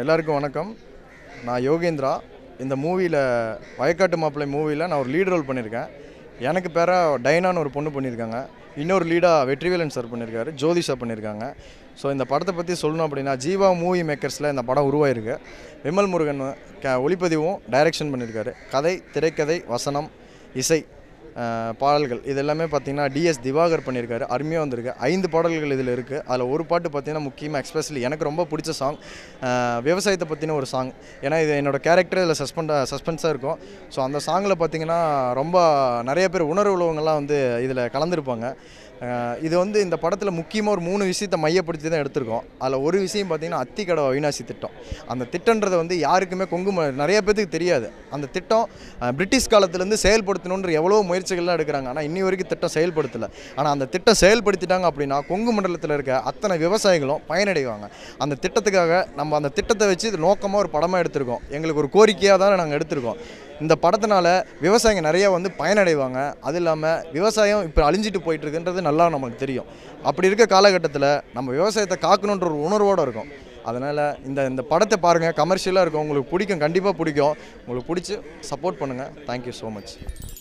எல்லாருக்கும் வணக்கம் நான் யோகேந்திரா இந்த மூவியில் வயக்காட்டு மாப்பிள்ளை மூவியில் நான் ஒரு லீட் ரோல் பண்ணியிருக்கேன் எனக்கு பேர டைனான்னு ஒரு பொண்ணு பண்ணியிருக்காங்க இன்னொரு லீடாக வெற்றிவேலன் சார் பண்ணியிருக்காரு சார் பண்ணியிருக்காங்க ஸோ இந்த படத்தை பற்றி சொல்லணும் அப்படின்னா ஜீவா மூவி மேக்கர்ஸில் இந்த படம் உருவாயிருக்கு விமல் முருகன் க ஒளிப்பதிவும் டைரக்ஷன் பண்ணியிருக்காரு கதை திரைக்கதை வசனம் இசை பாடல்கள் இது எல்லாமே பார்த்தீங்கன்னா டிஎஸ் திவாகர் பண்ணியிருக்காரு அருமையாக வந்திருக்கு ஐந்து பாடல்கள் இதில் இருக்குது அதில் ஒரு பாட்டு பார்த்தீங்கன்னா முக்கியமாக எக்ஸ்பெஷலி எனக்கு ரொம்ப பிடிச்ச சாங் விவசாயத்தை பற்றின ஒரு சாங் ஏன்னா இது என்னோடய கேரக்டர் இதில் சஸ்பெண்ட் சஸ்பென்ஸாக இருக்கும் ஸோ அந்த சாங்கில் பார்த்தீங்கன்னா ரொம்ப நிறைய பேர் உணர்வு உள்ளவங்கள்லாம் வந்து இதில் கலந்துருப்பாங்க இது வந்து இந்த படத்தில் முக்கியமாக ஒரு மூணு விஷயத்தை மையப்படுத்தி தான் எடுத்திருக்கோம் அதில் ஒரு விஷயம் பார்த்திங்கன்னா அத்திக்கடை அவினாசி திட்டம் அந்த திட்டன்றது வந்து யாருக்குமே கொங்கு நிறைய பேத்துக்கு தெரியாது அந்த திட்டம் பிரிட்டிஷ் காலத்துலேருந்து செயல்படுத்தணுன்ற எவ்வளோ முயற்சி முயற்சிகள்லாம் எடுக்கிறாங்க ஆனால் இன்னி வரைக்கும் திட்டம் செயல்படுத்தலை ஆனால் அந்த திட்டம் செயல்படுத்திட்டாங்க அப்படின்னா கொங்கு மண்டலத்தில் இருக்க அத்தனை விவசாயிகளும் பயனடைவாங்க அந்த திட்டத்துக்காக நம்ம அந்த திட்டத்தை வச்சு இது நோக்கமாக ஒரு படமாக எடுத்திருக்கோம் எங்களுக்கு ஒரு கோரிக்கையாக தானே நாங்கள் எடுத்திருக்கோம் இந்த படத்தினால விவசாயிங்க நிறையா வந்து பயனடைவாங்க அது இல்லாமல் விவசாயம் இப்போ அழிஞ்சிட்டு போயிட்டுருக்குன்றது நல்லா நமக்கு தெரியும் அப்படி இருக்க காலகட்டத்தில் நம்ம விவசாயத்தை காக்கணுன்ற ஒரு உணர்வோடு இருக்கும் அதனால் இந்த இந்த படத்தை பாருங்கள் கமர்ஷியலாக இருக்கும் உங்களுக்கு பிடிக்கும் கண்டிப்பாக பிடிக்கும் உங்களுக்கு பிடிச்சி சப்போர்ட் பண்ணுங்கள் தேங்க்யூ ஸோ மச்